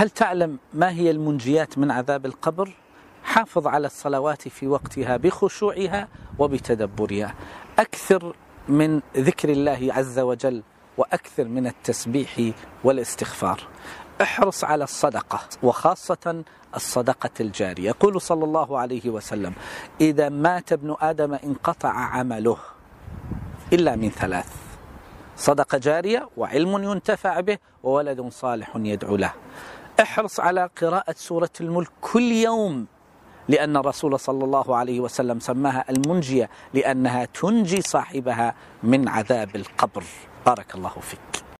هل تعلم ما هي المنجيات من عذاب القبر؟ حافظ على الصلوات في وقتها بخشوعها وبتدبرها أكثر من ذكر الله عز وجل وأكثر من التسبيح والاستغفار احرص على الصدقة وخاصة الصدقة الجارية يقول صلى الله عليه وسلم إذا مات ابن آدم انقطع عمله إلا من ثلاث صدقة جارية وعلم ينتفع به وولد صالح يدعو له احرص على قراءة سورة الملك كل يوم لأن الرسول صلى الله عليه وسلم سماها المنجية لأنها تنجي صاحبها من عذاب القبر بارك الله فيك